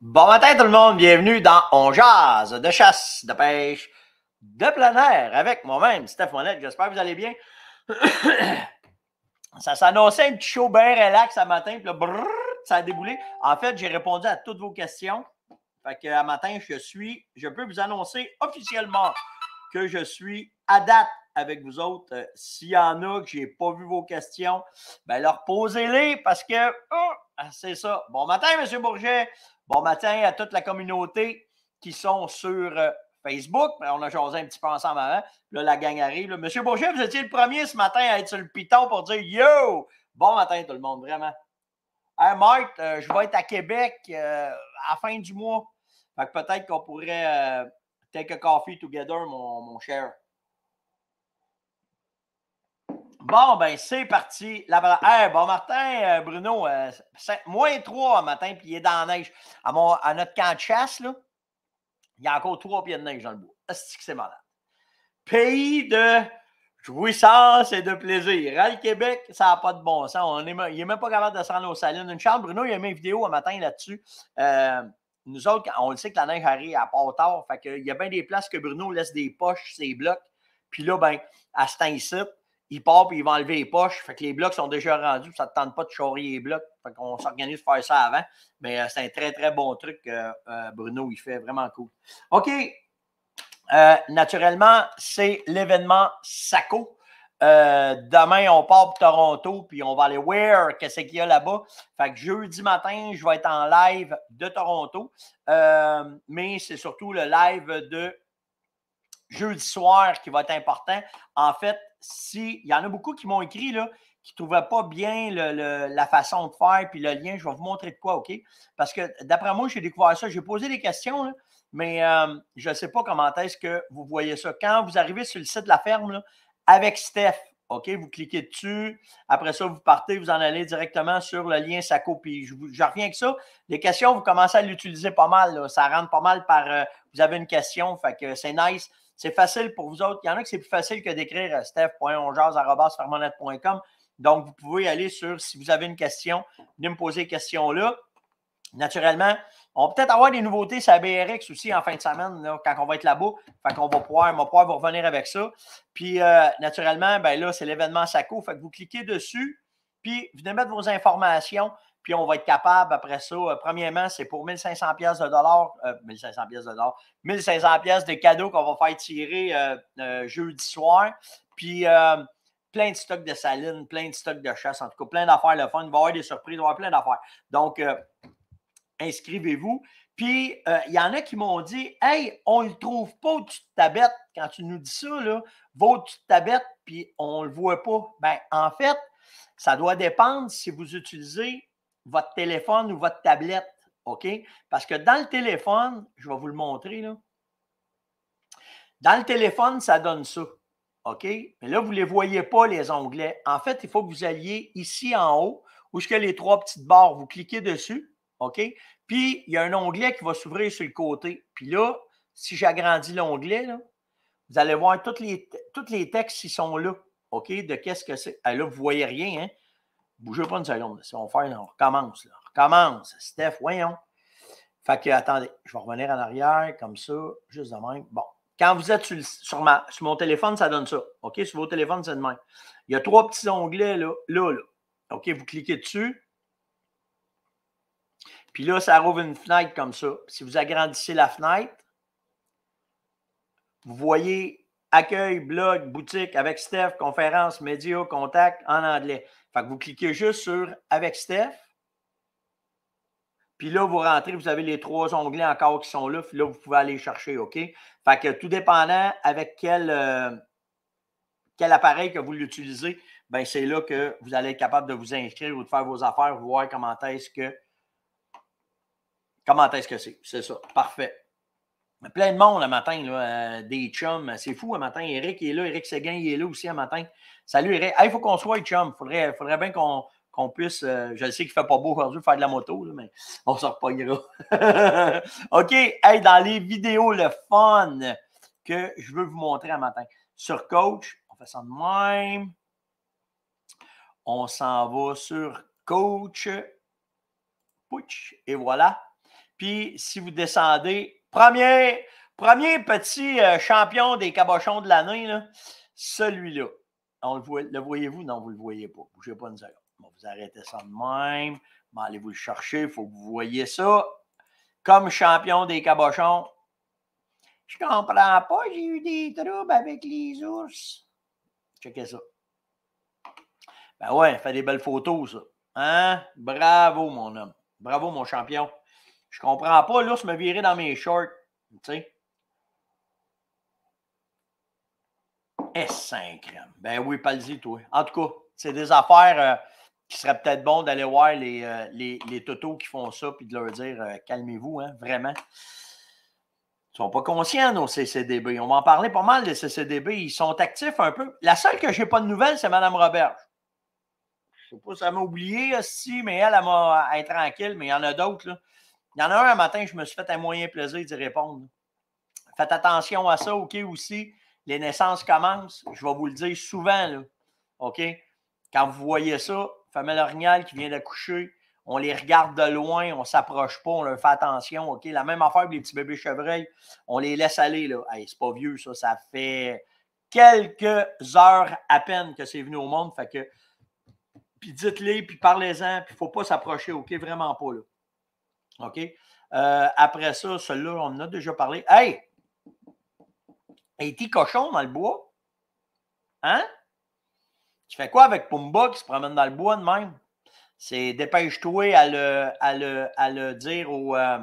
Bon matin tout le monde, bienvenue dans On jase de chasse, de pêche, de plein air avec moi-même, Steph Monette. J'espère que vous allez bien. ça s'annonçait un petit show bien relax ce matin, puis là, brrr, ça a déboulé. En fait, j'ai répondu à toutes vos questions. Fait que à matin, je suis, je peux vous annoncer officiellement que je suis à date avec vous autres. Euh, s'il y en a que j'ai pas vu vos questions, ben leur posez-les parce que oh, c'est ça. Bon matin, M. Bourget. Bon matin à toute la communauté qui sont sur euh, Facebook. Ben, on a jasé un petit peu ensemble avant. Là, la gang arrive. Monsieur Bourget, vous étiez le premier ce matin à être sur le piton pour dire Yo! Bon matin tout le monde, vraiment. Hey, Mike, euh, je vais être à Québec euh, à la fin du mois. Fait que peut-être qu'on pourrait take a coffee together, mon cher. Bon, ben, c'est parti. La... bon Martin, euh, Bruno. Euh, moins trois moins 3 matin, puis il est dans la neige. À, notre camp de chasse, là, il y a encore trois pieds de neige dans le bois. Est-ce que c'est malade? Pays de jouissance et de plaisir. ral hein, Québec, ça n'a pas de bon sens. On est... Il n'est même pas capable de se rendre au salon. Une chambre, Bruno, il a mis une vidéo un matin là-dessus. Euh, nous autres, on le sait que la neige arrive à pas tard. Fait il y a bien des places que Bruno laisse des poches, ses blocs. Puis là, ben, à ce temps il part et il va enlever les poches. Fait que les blocs sont déjà rendus. Ça ne tente pas de charrier les blocs. Fait qu'on s'organise pour faire ça avant. Mais euh, c'est un très, très bon truc euh, euh, Bruno, il fait vraiment cool. OK. naturellement, c'est l'événement SACO. demain, on part pour Toronto, puis on va aller voir qu'est-ce qu'il y a là-bas. Fait que jeudi matin, je vais être en live de Toronto, mais c'est surtout le live de jeudi soir qui va être important. En fait, si. Il y en a beaucoup qui m'ont écrit, là, qui ne trouvaient pas bien la façon de faire, puis le lien. Je vais vous montrer de quoi, OK? Parce que d'après moi, j'ai découvert ça. J'ai posé des questions, mais euh, je ne sais pas comment est-ce que vous voyez ça. Quand vous arrivez sur le site de la ferme, avec Steph, OK, vous cliquez dessus. Après ça, vous partez, vous en allez directement sur le lien SACO. copie, je, reviens avec ça. Les questions, vous commencez à l'utiliser pas mal. Ça rentre pas mal par. Euh, vous avez une question, fait que c'est nice. C'est facile pour vous autres. Il y en a que c'est plus facile que d'écrire à Donc, vous pouvez aller sur, si vous avez une question, venez me poser question là. Naturellement, on va peut-être avoir des nouveautés sur la BRX aussi en fin de semaine, quand on va être là-bas. Fait qu'on va pouvoir, on va pouvoir revenir avec ça. Puis, euh, naturellement, ben là, c'est l'événement SACO. Fait que vous cliquez dessus, puis venez mettre vos informations. Puis on va être capable, après ça, euh, premièrement, c'est pour 1500 pièces de dollars, 1500 euh, pièces de dollars, 1500 pièces de cadeaux qu'on va faire tirer euh, jeudi soir. Puis plein de stocks de saline, plein de stocks de chasse, en tout cas, plein d'affaires le fun. Il va y avoir des surprises, il va y avoir plein d'affaires. Donc, inscrivez-vous. Puis, il y en a qui m'ont dit Hey, on ne le trouve pas au-dessus de ta bête. Quand tu nous dis ça, là, va au-dessus ta bête, puis on ne le voit pas. Bien, en fait, ça doit dépendre si vous utilisez votre téléphone ou votre tablette. OK? Parce que dans le téléphone, je vais vous le montrer, là. Dans le téléphone, ça donne ça. OK? Mais là, vous ne les voyez pas, les onglets. En fait, il faut que vous alliez ici en haut, où ce que les trois petites barres, vous cliquez dessus. OK? Puis, il y a un onglet qui va s'ouvrir sur le côté. Puis là, si j'agrandis l'onglet, vous allez voir tous les, toutes les textes qui sont là. OK? De qu'est-ce que c'est. Ah, là, vous ne voyez rien, hein? Bougez pas une seconde. Si on fait, on recommence. On recommence. Steph, voyons. Fait que, attendez, je vais revenir en arrière, comme ça, juste de même. Bon. Quand vous êtes sur, mon téléphone, ça donne ça. OK? Sur vos téléphones, c'est de même. Il y a trois petits onglets là, là, OK? Vous cliquez dessus. Puis là, ça rouvre une fenêtre comme ça. Si vous agrandissez la fenêtre, vous voyez accueil, blog, boutique avec Steph, conférence, Média »,« contact en anglais. Fait que vous cliquez juste sur Avec Steph. Puis là, vous rentrez, vous avez les trois onglets encore qui sont là. Puis là, vous pouvez aller chercher, OK? Fait que tout dépendant avec quel, euh, quel appareil que vous l'utilisez, ben c'est là que vous allez être capable de vous inscrire ou de faire vos affaires, voir comment est-ce que comment est-ce que c'est. C'est ça. Parfait plein de monde le matin, là, euh, des chums. C'est fou le matin. Eric est là, Eric Seguin, il est là aussi le matin. Salut Eric. Il faut qu'on soit chums. Il faudrait, faudrait bien qu'on puisse, euh, je sais qu'il ne fait pas beau aujourd'hui faire de la moto, mais on sort ne pas gras. OK, hey, dans les vidéos, le fun que je veux vous montrer le matin. Sur coach, on fait ça de même. On s'en va sur coach. Pouch, et voilà. Puis si vous descendez Premier, premier petit euh, champion des cabochons de l'année, celui-là. On le, le voyez-vous? Non, vous ne le voyez pas. Bougez pas une seconde. vous arrêtez ça de même. Allez-vous le chercher. Il faut que vous voyez ça. Comme champion des cabochons. Je comprends pas. J'ai eu des troubles avec les ours. Checkez ça. Ben ouais, fait des belles photos, ça. Hein? Bravo, mon homme. Bravo, mon champion. Je comprends pas, là l'ours me virer dans mes shorts. Tu sais. Eh, S5 Ben oui, pas le toi. En tout cas, c'est des affaires euh, qui seraient peut-être bon d'aller voir les, totaux euh, totos qui font ça puis de leur dire euh, calmez-vous, hein, vraiment. Ils sont pas conscients, nos CCDB. On va en parler pas mal, les CCDB. Ils sont actifs un peu. La seule que j'ai pas de nouvelles, c'est Mme Robert. Je sais pas si elle m'a oublié, aussi, mais elle, elle m'a tranquille, mais il y en a d'autres. là. Il y en a un, un matin, je me suis fait un moyen plaisir d'y répondre. Faites attention à ça, OK, aussi. Les naissances commencent, je vais vous le dire souvent, là, OK? Quand vous voyez ça, femelle orignale qui vient d'accoucher, on les regarde de loin, on ne s'approche pas, on leur fait attention, OK? La même affaire avec les petits bébés chevreuils, on les laisse aller, là. Hey, c'est pas vieux, ça, ça fait quelques heures à peine que c'est venu au monde, fait que... Puis dites-les, puis parlez-en, puis il ne faut pas s'approcher, OK? Vraiment pas, là. OK? Euh, après ça, celui-là, on en a déjà parlé. Hey! t'es cochon dans le bois? Hein? Tu fais quoi avec Pumba qui se promène dans le bois de même? C'est dépêche-toi à le, à, le, dire aux, euh,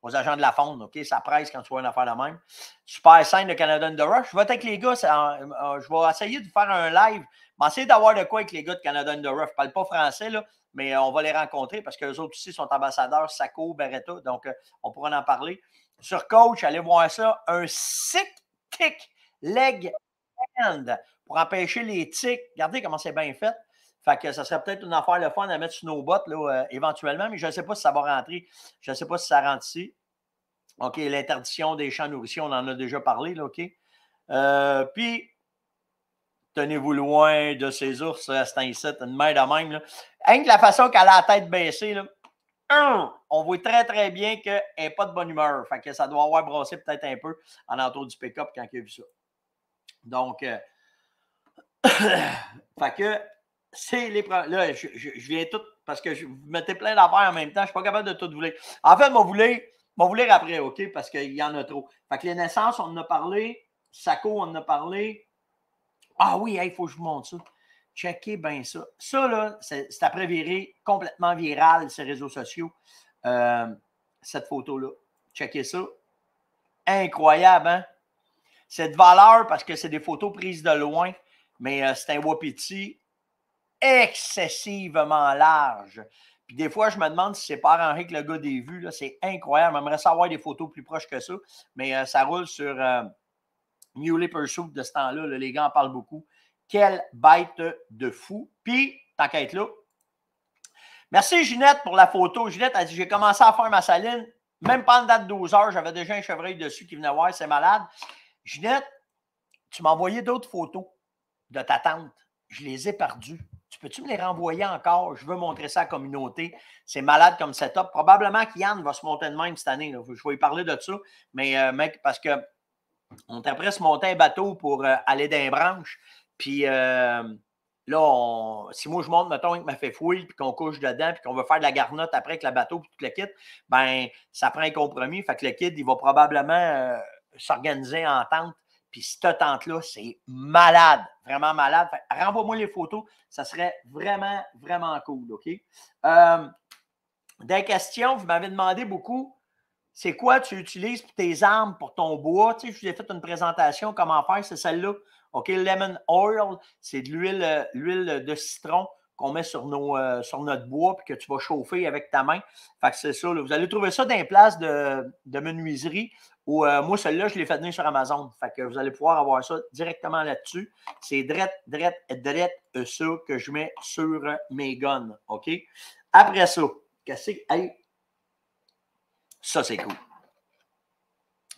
aux, agents de la Fonde, OK? Ça presse quand tu vois une affaire de même. Super scène de Canada Rush. Je vais être avec les gars, euh, je vais essayer de faire un live. Mais essayer d'avoir de quoi avec les gars de Canada Rush. Je ne parle pas français, là mais euh, on va les rencontrer parce qu'eux autres aussi sont ambassadeurs, Sacco, Beretta, donc euh, on pourra en parler. Sur Coach, allez voir ça, un sick tick, leg hand pour empêcher les tics. Regardez comment c'est bien fait. Fait que ça serait peut-être une affaire le fun à mettre sur nos bottes là, euh, éventuellement, mais je ne sais pas si ça va rentrer. Je ne sais pas si ça rentre ici. OK, l'interdiction des champs nourriciers, on en a déjà parlé, là, OK? puis, tenez-vous loin de ces ours, euh, c'est un set, une main de même. Là. la façon qu'elle a la tête baissée, hein, on voit très, très bien qu'elle n'est pas de bonne humeur. Fait que ça doit avoir brossé peut-être un peu en entour du pick-up quand il a vu ça. Donc, euh, fait que c'est les Là, je, je, viens tout parce que je, vous mettez plein d'affaires en même temps. Je ne suis pas capable de tout vous En fait, je vous vous lire après, OK? Parce qu'il y en a trop. Fait que les naissances, on en a parlé. Saco, on en a parlé. Ah oui, il faut que je vous montre ça. Checkez bien ça. Ça, là, c'est après complètement viral, ces réseaux sociaux. Euh, cette photo-là. Checkez ça. Incroyable, hein? C'est de valeur parce que c'est des photos prises de loin, mais euh, c'est un wapiti excessivement large. Puis des fois, je me demande si c'est pas Henri que le gars des vues. C'est incroyable. J'aimerais savoir des photos plus proches que ça, mais euh, ça roule sur Muley soup de ce temps-là, les gars en parlent beaucoup. Quelle bête de fou. Puis, t'inquiète là. Merci Ginette pour la photo. Ginette a dit J'ai commencé à faire ma saline, même pas en date de 12 heures, j'avais déjà un chevreuil dessus qui venait voir, c'est malade. Ginette, tu m'as envoyé d'autres photos de ta tante. Je les ai perdues. Tu peux-tu me les renvoyer encore? Je veux montrer ça à la communauté. C'est malade comme setup. Probablement qu'Yann va se monter de même cette année. Je vais lui parler de ça. Mais euh, mec, parce que on était à se monter un bateau pour euh, aller aller les branches. Puis euh, là, si moi je monte, mettons, avec ma fait fouille, puis qu'on couche dedans, puis qu'on veut faire de la garnotte après avec le bateau, puis tout le kit, ben ça prend un compromis. Fait que le kit, il va probablement euh, s'organiser en tente. Puis cette tente-là, c'est malade, vraiment malade. Renvoie-moi les photos, ça serait vraiment, vraiment cool, OK? des questions, vous m'avez demandé beaucoup c'est quoi tu utilises pour tes armes, pour ton bois. Tu sais, je vous ai fait une présentation comment faire, c'est celle-là. OK, lemon oil, c'est de l'huile, euh, l'huile de citron qu'on met sur, nos, euh, sur notre bois puis que tu vas chauffer avec ta main. Fait c'est ça. Vous allez trouver ça dans les places de, menuiserie ou euh, moi, celle-là, je l'ai fait venir sur Amazon. Fait que vous allez pouvoir avoir ça directement là-dessus. C'est drette, drette, drette, ça que je mets sur mes guns. OK? Après ça, quest ça, c'est cool.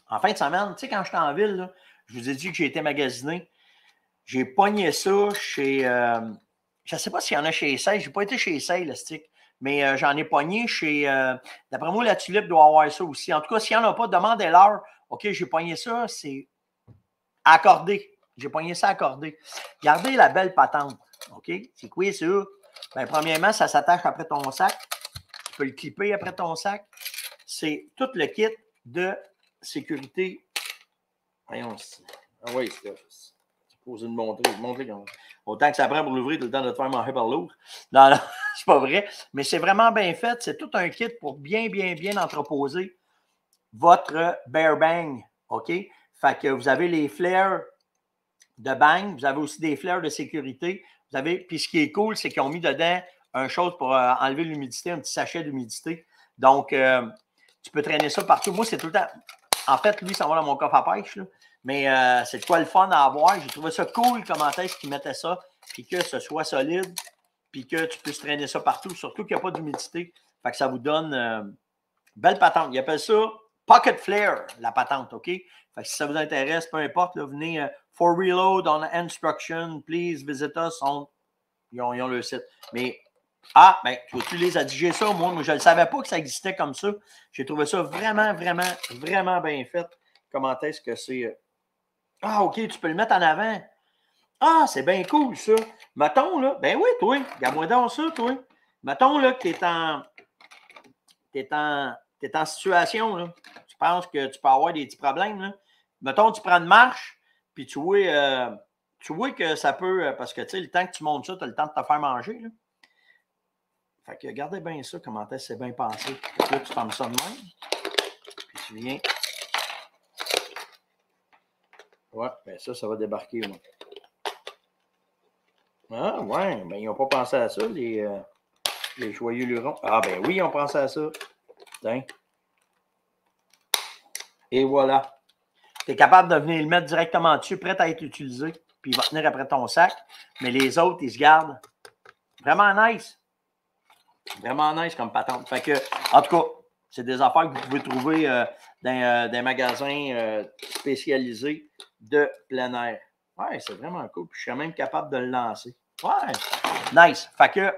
En fin de semaine, tu sais, quand j'étais en ville, je vous ai dit que j'ai été magasiné. J'ai pogné ça chez. Euh, je ne sais pas s'il y en a chez Essay. Je n'ai pas été chez Essay, le stick. Mais euh, j'en ai pogné chez. Euh, d'après moi, la tulipe doit avoir ça aussi. En tout cas, s'il n'y en a pas, demandez-leur. OK, j'ai pogné ça, c'est accordé. J'ai pogné ça accordé. Gardez la belle patente. OK? C'est quoi ça? Bien, premièrement, ça s'attache après ton sac. Tu peux le clipper après ton sac c'est tout le kit de sécurité. Voyons y Ah oui, c'est supposé le montrer. montrer Autant que ça prend pour l'ouvrir, tout le temps de te faire manger par Non, non, c'est pas vrai. Mais c'est vraiment bien fait. C'est tout un kit pour bien, bien, bien entreposer votre bear bang. OK? Fait que vous avez les flares de bang, vous avez aussi des flares de sécurité. Vous avez, puis ce qui est cool, c'est qu'ils ont mis dedans un chose pour euh, enlever l'humidité, un petit sachet d'humidité. Donc, euh, tu peux traîner ça partout. Moi, c'est tout le temps. En fait, lui, ça va dans mon coffre à pêche. Mais euh, c'est quoi le fun à avoir? J'ai trouvé ça cool comment est-ce qu'ils mettait ça, puis que ce soit solide, puis que tu puisses traîner ça partout, surtout qu'il n'y a pas d'humidité. Fait que ça vous donne une euh, belle patente. Il appellent ça Pocket Flare, la patente, OK? Fait que si ça vous intéresse, peu importe, venez euh, for reload on instruction, please visit us. Ils, ont, ils, ont, le site. Mais ah, ben, tu les as ça, moi. Moi, je ne savais pas que ça existait comme ça. J'ai trouvé ça vraiment, vraiment, vraiment bien fait. Comment est-ce que c'est. Euh, ah, OK, tu peux le mettre en avant. Ah, c'est bien cool, ça. Mettons, là. Ben oui, toi. Regarde-moi ça, toi. Mettons, là, que tu es en. en, en situation, là. Tu penses que tu peux avoir des petits problèmes, là. Mettons, tu prends une marche, puis tu vois, euh, tu vois que ça peut. Euh, parce que, tu sais, le temps que tu montes ça, tu as le temps de te faire manger, là. Fait que gardez bien ça, comment est-ce c'est bien pensé. là, tu prends ça de même. Puis tu viens. Ouais, ben ça, ça va débarquer. Moi. Ah, ouais, ben ils n'ont pas pensé à ça, les, euh, les joyeux lurons. Ah, ben oui, ils ont pensé à ça. Tiens. Et voilà. Tu es capable de venir le mettre directement dessus, prêt à être utilisé, puis il va tenir après ton sac. Mais les autres, ils se gardent. Vraiment nice. Vraiment nice comme patente. en tout cas, c'est des affaires que vous pouvez trouver euh, dans, euh, des magasins euh, spécialisés de plein air. Ouais, c'est vraiment cool. je suis même capable de le lancer. Ouais, nice. Fait que,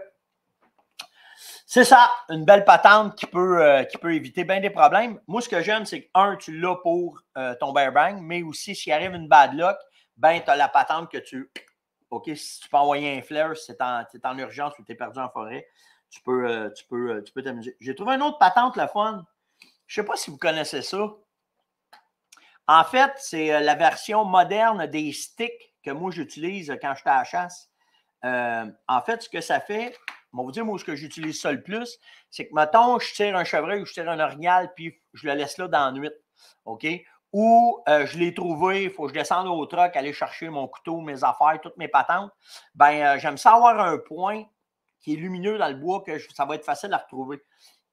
c'est ça, une belle patente qui peut, qui peut éviter bien des problèmes. Moi, ce que j'aime, c'est que, un, tu l'as pour ton bear bang, mais aussi, s'il arrive une bad luck, ben, tu as la patente que tu. OK, si tu peux envoyer un flare, c'est en, en, urgence ou tu es perdu en forêt. Euh, euh, tu peux t'amuser. J'ai trouvé une autre patente, le fun. Je ne sais pas si vous connaissez ça. En fait, c'est euh, la version moderne des sticks que moi j'utilise quand je suis à la chasse. en fait, ce que ça fait, on va vous dire, moi, ce que j'utilise ça le plus, c'est que, mettons, je tire un chevreuil ou je tire un orignal, puis je le laisse là dans la nuit. OK? Ou je l'ai trouvé, il faut que je descende au truck, aller chercher mon couteau, mes affaires, toutes mes patentes. Ben, j'aime ça avoir un point qui est lumineux dans le bois, que ça va être facile à retrouver.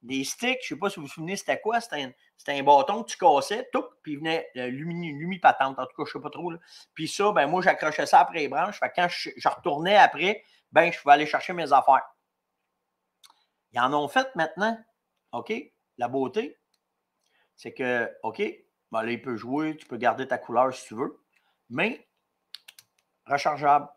Des sticks, je ne sais pas si vous vous souvenez, c'était quoi? C'était un, un, bâton que tu cassais, tout, puis il venait une euh, lumi, patente, en tout cas, je ne sais pas trop. Là. Puis ça, ben moi, j'accrochais ça après les branches. Fait quand je, retournais après, ben je pouvais aller chercher mes affaires. Ils en ont fait maintenant. OK? La beauté, c'est que, OK, ben là, il peut jouer, tu peux garder ta couleur si tu veux, mais rechargeable.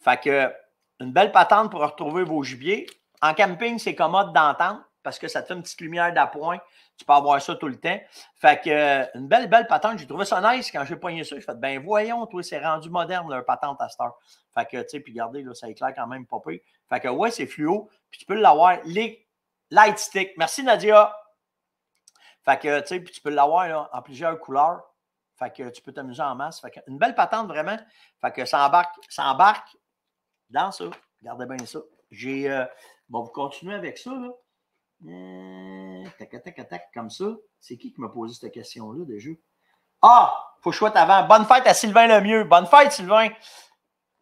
Fait que une belle patente pour retrouver vos gibiers. En camping, c'est commode d'entendre parce que ça te fait une petite lumière d'appoint. Tu peux avoir ça tout le temps. Fait que euh, une belle, belle patente. J'ai trouvé ça nice quand j'ai poigné ça. J'ai fait, ben voyons, toi, c'est rendu moderne, leur patente à cette Fait que, tu sais, puis regardez, ça éclaire quand même pas peu. Fait que, ouais, c'est fluo. Puis tu peux l'avoir. Les light stick. Merci, Nadia. Fait que, tu sais, puis tu peux l'avoir en plusieurs couleurs. Fait que tu peux t'amuser en masse. Fait que, une belle patente, vraiment. Fait que ça embarque, ça embarque dans ça, regardez bien ça. J'ai, euh, bon, vous continuez avec ça, là. Euh, tac, tac, tac, comme ça. C'est qui qui m'a posé cette question-là, déjà? Ah! chouette avant. Bonne fête à Sylvain Lemieux. Bonne fête, Sylvain.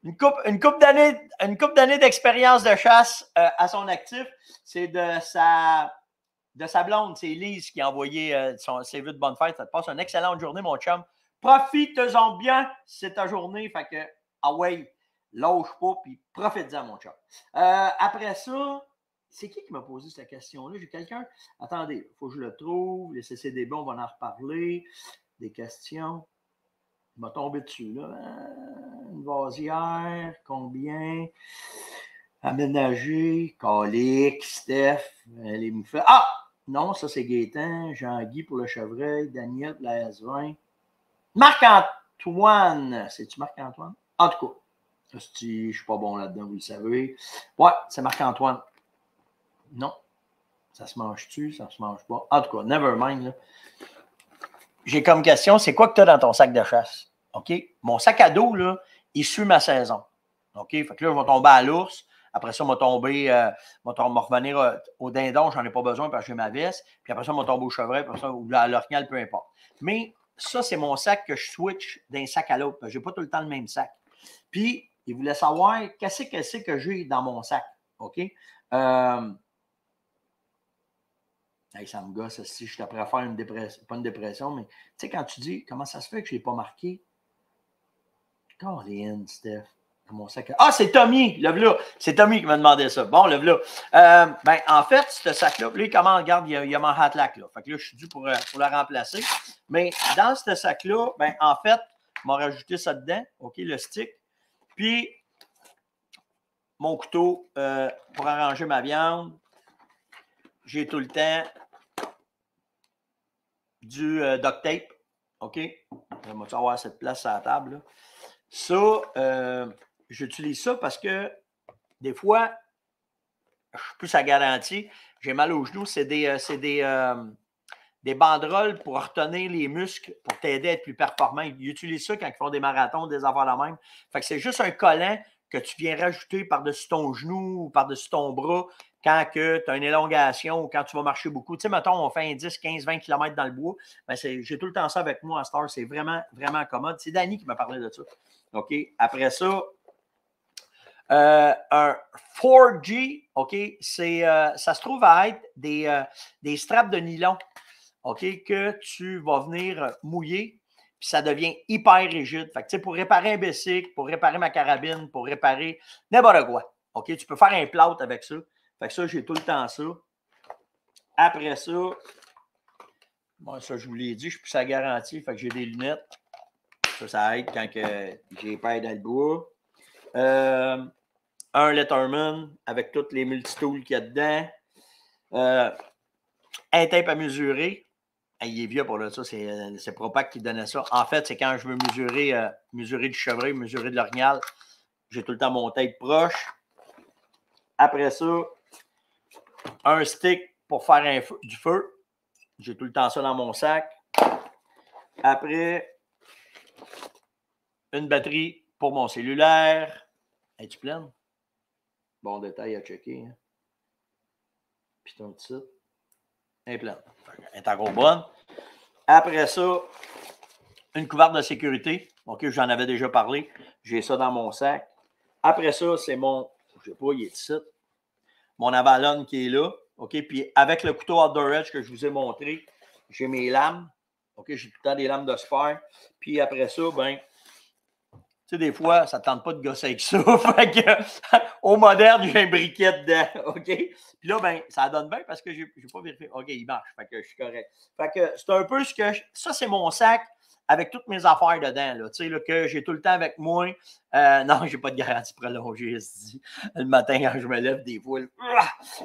Une coupe, une coupe d'années, une coupe d'expérience de chasse euh, à son actif. C'est de sa, de sa blonde. C'est Elise qui a envoyé son, ses de bonne fête. Ça te passe une excellente journée, mon chum. Profite-en bien. C'est ta journée. Fait que, ah ouais, Lâche pas, puis profite-en, mon chat. Euh, après ça, c'est qui qui m'a posé cette question-là? J'ai quelqu'un. Attendez, il faut que je le trouve. Les CCDB, on va en reparler. Des questions. Il m'a tombé dessus, euh, Une vasière, combien? Aménager, colique, Steph, elle euh, me Ah! Non, ça c'est Gaétan, Jean-Guy pour le chevreuil, Daniel pour la S20. Marc-Antoine, c'est-tu Marc-Antoine? En tout cas, je ne suis pas bon là-dedans, vous le savez. Ouais, c'est Marc-Antoine. Non. Ça se mange-tu? Ça se mange pas? En tout cas, never mind. J'ai comme question, c'est quoi que tu as dans ton sac de chasse? OK? Mon sac à dos, là, il suit ma saison. Fait que là, je vais tomber à l'ours. Après ça, je vais tomber, revenir euh, au dindon, j'en ai pas besoin parce que j'ai ma veste. Puis après ça, je vais tomber au chevret. ou à l'orignal, peu importe. Mais ça, c'est mon sac que je switch d'un sac à l'autre. Je n'ai pas tout le temps le même sac. Puis, il voulait savoir qu'est-ce que c'est que j'ai dans mon sac. OK? Euh, hey, ça me gosse, si je à faire une dépression, pas une dépression, mais tu sais, quand tu dis comment ça se fait que je n'ai pas marqué, rien, Steph. Mon sac. Ah, c'est Tommy, le là. C'est Tommy qui m'a demandé ça. Bon, le là. Euh, ben, en fait, ce sac-là, lui, comment regarde, il y a, il a mon là. Fait que là, je suis dû pour, euh, pour la remplacer. Mais dans ce sac-là, ben, en fait, m'a rajouté ça dedans, OK, le stick. Puis, mon couteau euh, pour arranger ma viande. J'ai tout le temps du euh, duct tape. OK? Je vais avoir cette place à la table. Ça, euh, j'utilise ça parce que des fois, je suis plus à garantie. J'ai mal aux genoux. C'est des, des, des banderoles pour retenir les muscles, pour t'aider à être plus performant. Ils utilisent ça quand ils font des marathons, des affaires la même. Fait que c'est juste un collant que tu viens rajouter par-dessus ton genou ou par-dessus ton bras quand tu as une élongation ou quand tu vas marcher beaucoup. Tu sais, mettons, on fait un 10, 15, 20 km dans le bois. Ben j'ai tout le temps ça avec moi en star. C'est vraiment, vraiment commode. C'est Danny qui m'a parlé de ça. OK? Après ça, euh, un 4G, OK? C'est, euh, ça se trouve à être des, euh, des straps de nylon. OK, que tu vas venir mouiller, puis ça devient hyper rigide. Fait que, pour réparer un bicycle, pour réparer ma carabine, pour réparer n'importe quoi. OK, tu peux faire un plâtre avec ça. Fait que ça, j'ai tout le temps ça. Après ça, bon, ça, je vous l'ai dit, je suis plus à garantie. Fait que j'ai des lunettes. Ça, ça aide quand que j'ai peur dans le bois. Euh, un Letterman avec toutes les multi-tools qu'il y a dedans. Euh, un tape à mesurer il est vieux pour le ça, euh, c'est Propac qui donnait ça. En fait, c'est quand je veux mesurer, euh, mesurer du chevreuil, mesurer de l'orignal, j'ai tout le temps mon tête proche. Après ça, un stick pour faire du feu. J'ai tout le temps ça dans mon sac. Après, une batterie pour mon cellulaire. Es-tu pleine? Bon détail à checker. Hein. Puis ton titre. Elle est pleine. Elle Après ça, une couverte de sécurité. OK, j'en avais déjà parlé. J'ai ça dans mon sac. Après ça, c'est mon, je sais pas, il est ici. Mon avalone qui est là. OK, puis avec le couteau Outdoor Edge que je vous ai montré, j'ai mes lames. OK, j'ai tout le temps des lames de sphère. Puis après ça, ben, des fois, ça ne tente pas de gosser avec ça. fait que, au moderne, j'ai un briquet dedans. OK? Puis là, ben, ça donne bien parce que je n'ai pas vérifié. OK, il marche. Fait que je suis correct. Fait que c'est un peu ce que. Je... Ça, c'est mon sac avec toutes mes affaires dedans, là, tu sais, que j'ai tout le temps avec moi. Euh, non, j'ai pas de garantie prolongée, le matin quand je me lève des fois,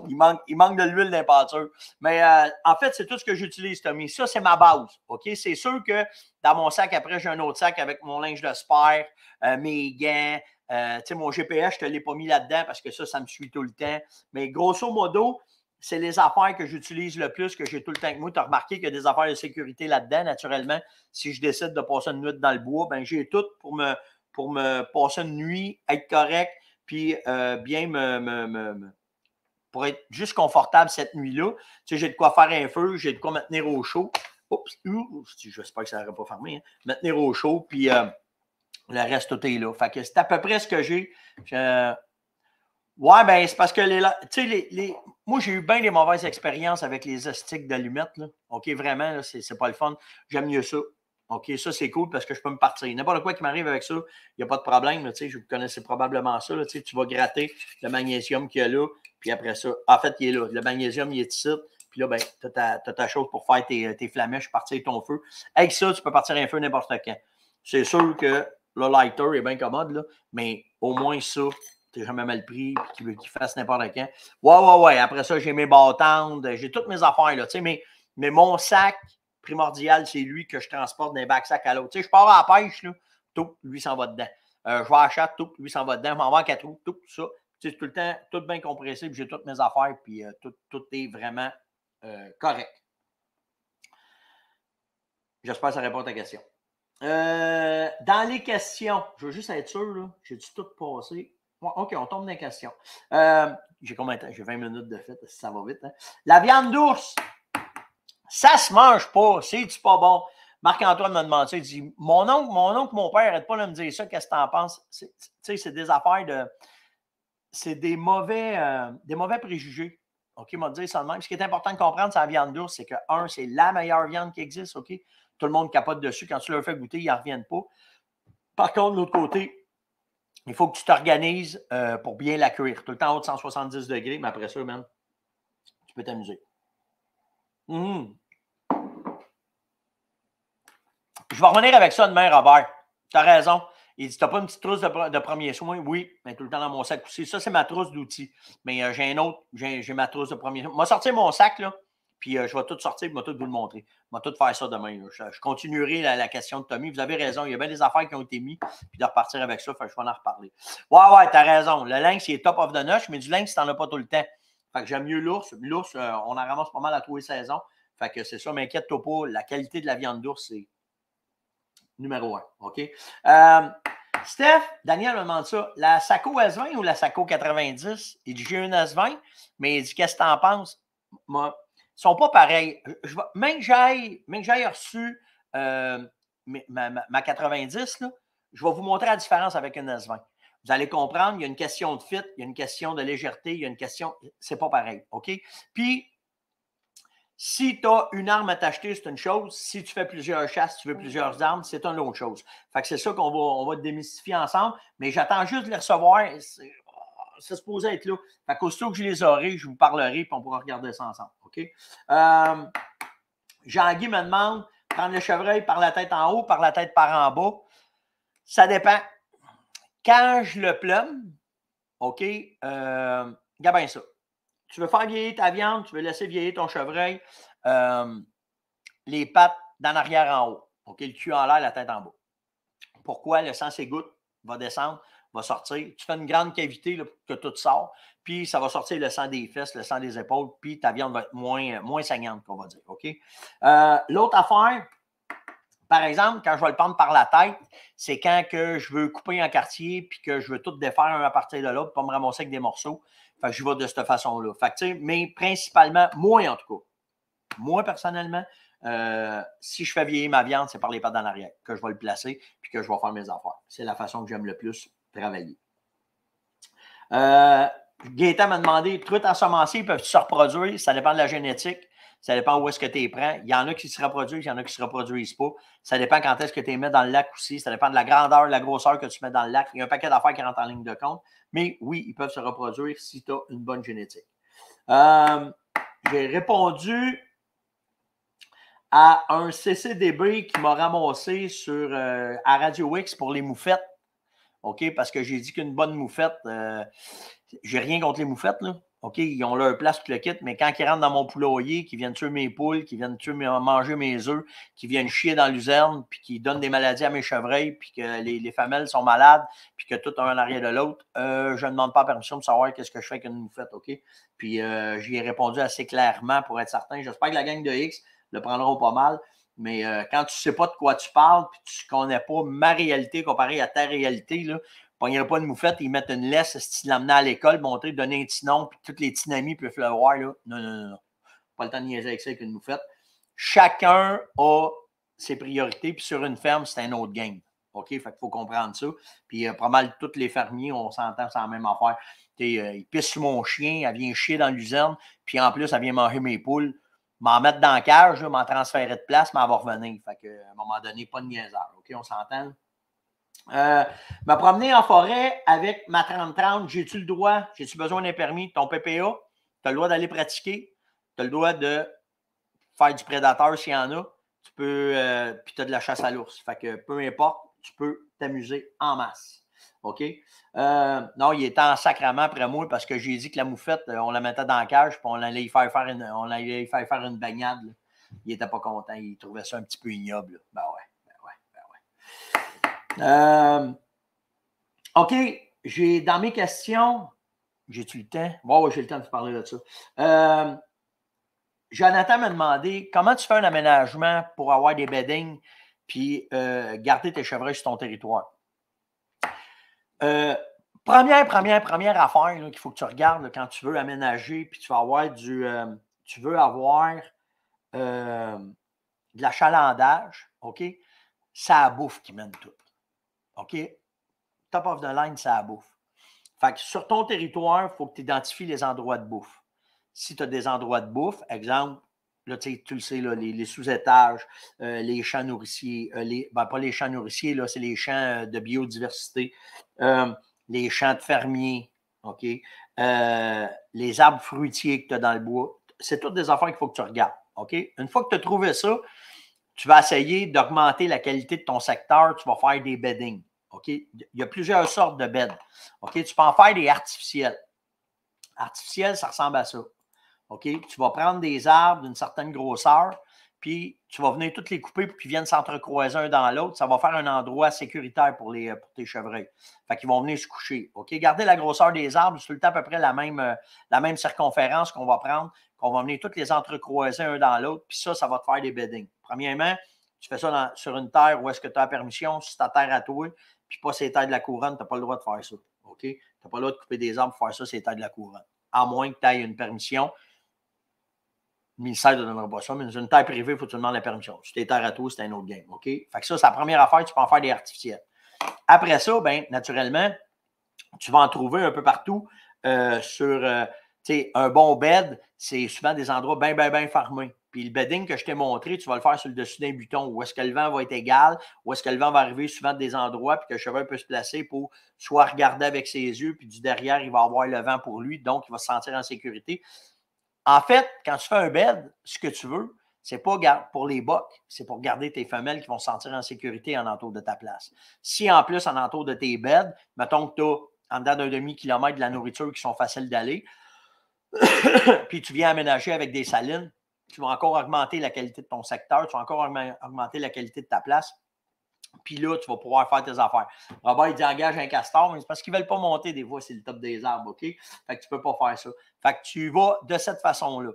il manque, il manque de l'huile d'impeinture. Mais euh, en fait, c'est tout ce que j'utilise, Tommy. Ça, c'est ma base, OK? C'est sûr que dans mon sac, après, j'ai un autre sac avec mon linge de spare, euh, mes gants, tu sais, mon GPS, je te l'ai pas mis là-dedans parce que ça, ça me suit tout le temps. Mais grosso modo, c'est les affaires que j'utilise le plus, que j'ai tout le temps moi. Tu as remarqué qu'il y a des affaires de sécurité là-dedans, naturellement. Si je décide de passer une nuit dans le bois, ben j'ai tout pour me, pour me passer une nuit, être correct, puis euh, bien me, pour être juste confortable cette nuit-là. Tu sais, j'ai de quoi faire un feu, j'ai de quoi me tenir au chaud. Oups, j'espère que ça n'aurait pas fermé. Hein. Me tenir au chaud, puis la euh, le reste, tout est là. Fait que c'est à peu près ce que j'ai. Ouais, ben c'est parce que les, tu sais, les, moi, j'ai eu bien des mauvaises expériences avec les astiques d'allumettes. OK, vraiment, c'est, pas le fun. J'aime mieux ça. OK, ça, c'est cool parce que je peux me partir. N'importe quoi qui m'arrive avec ça, il n'y a pas de problème. sais je vous connaissez probablement ça. tu vas gratter le magnésium qu'il y a là, puis après ça, en fait, il est là. Le magnésium, il est ici. Puis là, ben, tu as ta, chose pour faire tes, tes flamèches, partir ton feu. Avec ça, tu peux partir un feu n'importe quand. C'est sûr que le lighter est bien commode, mais au moins ça, jamais mal pris, puis qui veut qu'il fasse n'importe quand. Ouais, ouais, ouais. Après ça, j'ai mes bâtons, j'ai toutes mes affaires, là, tu sais, mais, mais mon sac primordial, c'est lui que je transporte d'un bac sac à l'autre. Tu sais, je pars à la pêche, là, tout, lui s'en va dedans. Euh, je vais à la tout, lui s'en va dedans. Je m'en vais à quatre roues, tout, ça. tout le temps, tout bien compressible, j'ai toutes mes affaires, puis euh, tout, tout, est vraiment euh, correct. J'espère que ça répond à ta question. dans les questions, je veux juste être sûr, j'ai tout passé? OK, on tombe dans les questions. Euh, j'ai combien de temps? J'ai 20 minutes de fait, ça va vite. Hein. La viande d'ours, ça se mange pas, c'est-tu pas bon? Marc-Antoine m'a demandé il dit Mon oncle, mon oncle, mon père, arrête pas de me dire ça, qu'est-ce que tu en penses? Tu sais, c'est des affaires de. C'est des mauvais, euh, des mauvais préjugés. OK, m'a dit ça Ce qui est important de comprendre, c'est la viande d'ours, c'est que, un, c'est la meilleure viande qui existe, OK? Tout le monde capote dessus. Quand tu leur fais goûter, ils n'en reviennent pas. Par contre, de l'autre côté, il faut que tu t'organises euh, pour bien la cuire. Tout le temps haut 170 degrés, mais après ça, tu peux t'amuser. Hum. Je vais revenir avec ça demain, Robert. Tu as raison. Il dit, t'as pas une petite trousse de, premier soin? Oui, mais tout le temps dans mon sac Ça, c'est ma trousse d'outils. Mais euh, j'ai un autre, j'ai ma trousse de premier soin. Moi, sortir mon sac, là, puis euh, je vais tout sortir, je vais tout vous le montrer. Je vais tout faire ça demain. Je, continuerai la, question de Tommy. Vous avez raison, il y a bien des affaires qui ont été mises, puis de repartir avec ça, je vais en reparler. Ouais, ouais, t'as raison. Le lynx, il est top of the notch, mais du lynx, t'en as pas tout le temps. Fait que j'aime mieux l'ours. L'ours, euh, on en ramasse pas mal à tous saison. Fait que c'est ça, m'inquiète-toi pas. La qualité de la viande d'ours, c'est numéro un. OK? Euh, Steph, Daniel me demande ça. La Saco S20 ou la Saco 90? Il dit j'ai une S20, mais il dit qu'est-ce que en penses? Moi, sont pas pareils. Euh, je, même que j'aille reçu euh, ma, ma, 90, je vais vous montrer la différence avec une S20. Vous allez comprendre, il y a une question de fit, il y a une question de légèreté, il y a une question. C'est pas pareil. OK? Puis, si tu as une arme à t'acheter, c'est une chose. Si tu fais plusieurs chasses, tu veux mm. plusieurs armes, c'est une autre chose. Fait que c'est ça qu'on va, on va démystifier ensemble. Mais j'attends juste de les recevoir. Ça se posait être là. Fait qu'aussitôt que je les aurai, je vous parlerai, puis on pourra regarder ça ensemble. OK? Euh, Jean-Guy me demande prendre le chevreuil par la tête en haut, par la tête par en bas. Ça dépend. Quand je le plume, OK, euh, ça. Tu veux faire vieillir ta viande, tu veux laisser vieillir ton chevreuil, euh, les pattes d'en arrière en haut. OK, le cul en l'air, la tête en bas. Pourquoi le sang s'égoutte, va descendre? va sortir. Tu fais une grande cavité là, que tout sort, puis ça va sortir le sang des fesses, le sang des épaules, puis ta viande va être moins, euh, moins saignante, qu'on va dire. OK? Euh, l'autre affaire, par exemple, quand je vais le prendre par la tête, c'est quand que je veux couper un quartier puis que je veux tout défaire un à partir de l'autre, pas me ramasser avec des morceaux. Fait que je vais de cette façon-là. mais principalement, moi en tout cas, moi personnellement, euh, si je fais vieillir ma viande, c'est par les pattes en arrière que je vais le placer puis que je vais faire mes affaires. C'est la façon que j'aime le plus travailler. Euh, Gaëtan m'a demandé, truites ils peuvent se reproduire? Ça dépend de la génétique. Ça dépend où est-ce que tu les prends. Il y en a qui se reproduisent, il y en a qui ne se reproduisent pas. Ça dépend quand est-ce que tu les mets dans le lac aussi. Ça dépend de la grandeur, de la grosseur que tu mets dans le lac. Il y a un paquet d'affaires qui rentrent en ligne de compte. Mais oui, ils peuvent se reproduire si tu as une bonne génétique. Euh, j'ai répondu à un CCDB qui m'a ramassé sur, euh, à Radio X pour les moufettes. OK? Parce que j'ai dit qu'une bonne moufette, euh, j'ai rien contre les moufettes, là. OK, ils ont leur place tout le kit, mais quand ils rentrent dans mon poulailler, qu'ils viennent tuer mes poules, qu'ils viennent tuer manger mes œufs, qu'ils viennent chier dans l'userne, puis qu'ils donnent des maladies à mes chevreuils, puis que les, femelles sont malades, puis que tout un en arrière de l'autre, euh, je ne demande pas permission de savoir qu'est-ce que je fais avec une moufette, OK? Puis euh, j'y ai répondu assez clairement pour être certain. J'espère que la gang de X le prendra pas mal. Mais euh, quand tu ne sais pas de quoi tu parles, puis tu ne connais pas ma réalité comparée à ta réalité, là, a pas une moufette, ils mettent une laisse, si l'amener à l'école, montrer, donner un petit nom, puis toutes les petits peuvent le voir, là. Non, non, non, Pas le temps de niaiser avec ça avec une moufette. Chacun a ses priorités, puis sur une ferme, c'est un autre game. OK? faut comprendre ça. Puis euh, pas mal tous les fermiers, on s'entend, sans la même affaire. Euh, il pisse sur mon chien, elle vient chier dans l'usine, puis en plus, elle vient manger mes poules m'en mettre dans la cage, m'en transférer de place, m'en va revenir. Fait à un moment donné, pas de niaiseur. OK, on s'entend? Euh, me promener en forêt avec ma 30-30, j'ai-tu le droit? J'ai-tu besoin d'un permis? Ton PPA, tu as le droit d'aller pratiquer, tu as le droit de faire du prédateur s'il y en a, tu peux, euh, puis tu as de la chasse à l'ours. Fait que peu importe, tu peux t'amuser en masse. OK? Euh, non, il était en sacrement après moi parce que j'ai dit que la moufette, euh, on la mettait dans la cage puis on allait y faire faire une, on allait faire une baignade. Il n'était pas content. Il trouvait ça un petit peu ignoble. Ben ouais, ben ouais, ben ouais. Euh, OK, j'ai dans mes questions, j'ai-tu le temps? Bon, j'ai le temps de te parler de ça. Jonathan m'a demandé comment tu fais un aménagement pour avoir des beddings puis garder tes chevreuils sur ton territoire. Euh, première, première, première affaire qu'il faut que tu regardes quand tu veux aménager, puis tu vas avoir du. Euh, tu veux avoir euh, de l'achalandage, OK? Ça bouffe qui mène tout. OK? Top of the line, ça la bouffe. Fait que sur ton territoire, il faut que tu identifies les endroits de bouffe. Si tu as des endroits de bouffe, exemple, Là, tu le sais, les, sous-étages, euh, les champs nourriciers, euh, ben, pas les champs nourriciers, là, c'est les champs euh, de biodiversité, les champs de fermiers, OK? les arbres fruitiers que tu as dans le bois. C'est toutes des affaires qu'il faut que tu regardes, OK? Une fois que tu as trouvé ça, tu vas essayer d'augmenter la qualité de ton secteur, tu vas faire des beddings, OK? Il y a plusieurs sortes de beds, OK? Tu peux en faire des artificiels. Artificiels, ça ressemble à ça, tu vas prendre des arbres d'une certaine grosseur, puis tu vas venir toutes les couper pour qu'ils viennent s'entrecroiser un dans l'autre. Ça va faire un endroit sécuritaire pour, les, pour tes chevreuils. Fait qu'ils vont venir se coucher. Gardez la grosseur des arbres, c'est tout le temps à peu près euh, la même, circonférence qu'on va prendre, qu'on va venir toutes les entrecroiser un dans l'autre, puis ça, ça va te faire des beddings. Premièrement, tu fais ça sur une terre où est-ce que tu as la permission, si ta terre à toi, puis pas ces terres de la couronne, tu n'as pas le droit de faire ça. Tu n'as pas le droit de couper des arbres pour faire ça, c'est terres de la couronne. À moins que tu aies une permission, le ministère ne donnera pas ça, mais dans une taille privée, il faut que tu demandes la permission. Si tu es terre à tout, c'est un autre game. OK? Fait que ça, c'est la première affaire, tu peux en faire des artificiels. Après ça, bien, naturellement, tu vas en trouver un peu partout euh, sur euh, un bon bed, c'est souvent des endroits bien, bien, bien fermés. Puis le bedding que je t'ai montré, tu vas le faire sur le dessus d'un buton. Où est-ce que le vent va être égal? Où est-ce que le vent va arriver souvent des endroits? Puis que le cheval peut se placer pour soit regarder avec ses yeux, puis du derrière, il va avoir le vent pour lui. Donc, il va se sentir en sécurité. En fait, quand tu fais un bed, ce que tu veux, c'est pas pour les bocs, c'est pour garder tes femelles qui vont se sentir en sécurité en entour de ta place. Si en plus, en entour de tes beds, mettons que tu as en dedans d'un demi-kilomètre de la nourriture qui sont faciles d'aller, puis tu viens aménager avec des salines, tu vas encore augmenter la qualité de ton secteur, tu vas encore augmenter la qualité de ta place. Puis là, tu vas pouvoir faire tes affaires. Robert, il dit engage un castor, mais c'est parce qu'ils ne veulent pas monter des voies, c'est le top des arbres, OK? Fait que tu ne peux pas faire ça. Fait que tu vas de cette façon-là.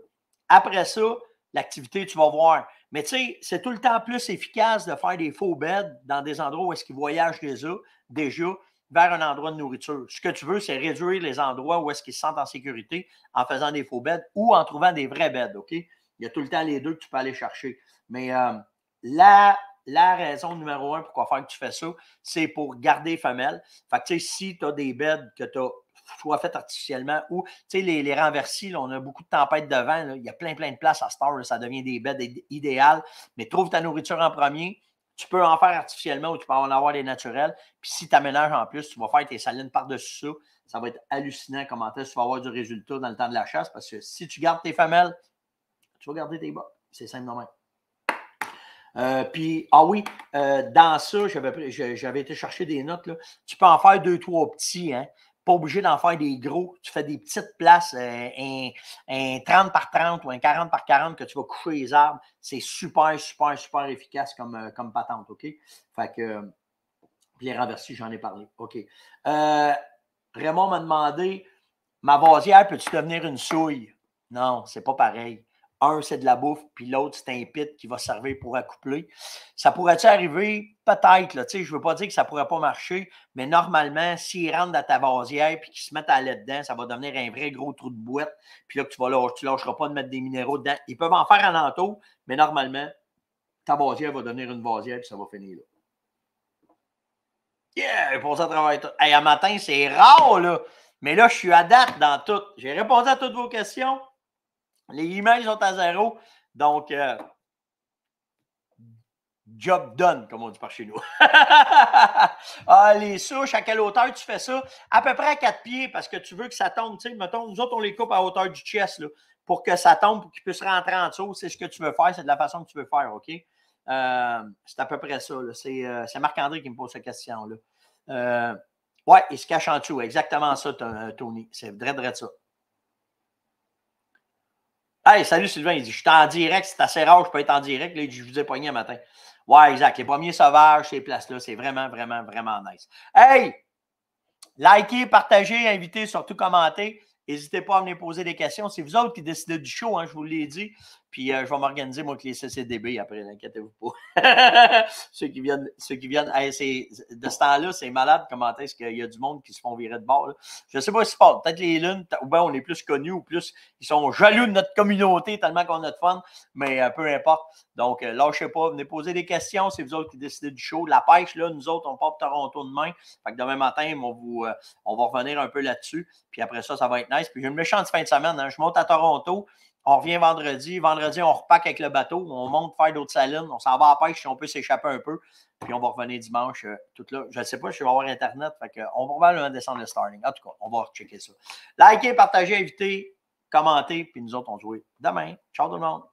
Après ça, l'activité, tu vas voir. Mais tu sais, c'est tout le temps plus efficace de faire des faux beds dans des endroits où est-ce qu'ils voyagent déjà, déjà vers un endroit de nourriture. Ce que tu veux, c'est réduire les endroits où est-ce qu'ils se sentent en sécurité en faisant des faux beds ou en trouvant des vrais beds, OK? Il y a tout le temps les deux que tu peux aller chercher. Mais euh, là la raison numéro un pourquoi faire que tu fais ça, c'est pour garder les femelles. Fait si tu as des beds que tu as soit faites artificiellement ou, les, les renversis, on a beaucoup de tempêtes de vent, il y a plein, plein de places à Star, ça devient des beds idéales, mais trouve ta nourriture en premier. Tu peux en faire artificiellement ou tu peux en avoir des naturels. Puis si tu aménages en plus, tu vas faire tes salines par-dessus ça. Ça va être hallucinant comment tu vas avoir du résultat dans le temps de la chasse parce que si tu gardes tes femelles, tu vas garder tes bas. C'est simple normalement. Euh, puis, ah oui, euh, dans ça, j'avais été chercher des notes. Là. Tu peux en faire deux, trois petits, hein? Pas obligé d'en faire des gros. Tu fais des petites places, euh, un, 30 par 30 ou un 40 par 40 que tu vas coucher les arbres. C'est super, super, super efficace comme, comme patente, OK? Fait que, puis les j'en ai parlé. OK. Raymond m'a demandé, ma vasière, peux-tu devenir une souille? Non, c'est pas pareil un, c'est de la bouffe, puis l'autre, c'est un pit qui va servir pour accoupler. Ça pourrait-tu arriver? Peut-être. Je ne veux pas dire que ça ne pourrait pas marcher, mais normalement, s'ils rentrent dans ta vasière et qu'ils se mettent à l'aide dedans, ça va devenir un vrai gros trou de boîte. Puis là, tu ne lâcheras pas de mettre des minéraux dedans. Ils peuvent en faire un entour, mais normalement, ta vasière va devenir une vasière puis ça va finir là. Yeah! Pour ça, travailler. Hey, à matin, c'est rare, là. Mais là, je suis à date dans tout. J'ai répondu à toutes vos questions. Les images sont à zéro. Donc, euh, job done, comme on dit par chez nous. Allez ah, les souches, à quelle hauteur tu fais ça? À peu près à quatre pieds parce que tu veux que ça tombe. Tu sais, mettons, nous autres, on les coupe à hauteur du chest pour que ça tombe, pour qu'ils puissent rentrer en dessous. C'est ce que tu veux faire, c'est de la façon que tu veux faire, OK? Euh, c'est à peu près ça. Euh, c'est Marc-André qui me pose cette question-là. Euh, ouais, il se cache en dessous. Exactement ça, Tony. C'est vrai, vrai ça. Hey, salut Sylvain. Il dit Je suis en direct, c'est assez rare, je peux être en direct. Là, je vous ai pogné un matin. Ouais, exact. Les premiers sauvages, ces places-là, c'est vraiment, vraiment, vraiment nice. Hey, likez, partagez, invitez, surtout commentez. N'hésitez pas à venir poser des questions. C'est vous autres qui décidez du show, hein, je vous l'ai dit. Puis euh, je vais m'organiser, moi, avec les CCDB après, n'inquiétez-vous pas. ceux qui viennent, ceux qui viennent, de ce temps-là, c'est malade comment est-ce qu'il y a du monde qui se font virer de bord. Je ne sais pas si c'est peut-être les lunes, ou bien on est plus connus, ou plus, ils sont jaloux de notre communauté tellement qu'on a de fun, mais euh, peu importe. Donc, euh, lâchez pas, venez poser des questions, c'est vous autres qui décidez du show. La pêche, là, nous autres, on part de Toronto demain. Fait que demain matin, on, vous, on va revenir un peu là-dessus. Puis après ça, ça va être nice. Puis j'ai une méchante fin de semaine. Hein. Je monte à Toronto. On revient vendredi. Vendredi, on repaque avec le bateau. On monte faire d'autres salines. On s'en va à pêche si on peut s'échapper un peu. Puis on va revenir dimanche, euh, tout là. Je ne sais pas, je vais avoir Internet. Fait va euh, on va probablement descendre le starting. En tout cas, on va checker ça. Likez, partagez, invitez, commentez. Puis nous autres, on joue. demain. Ciao tout le monde.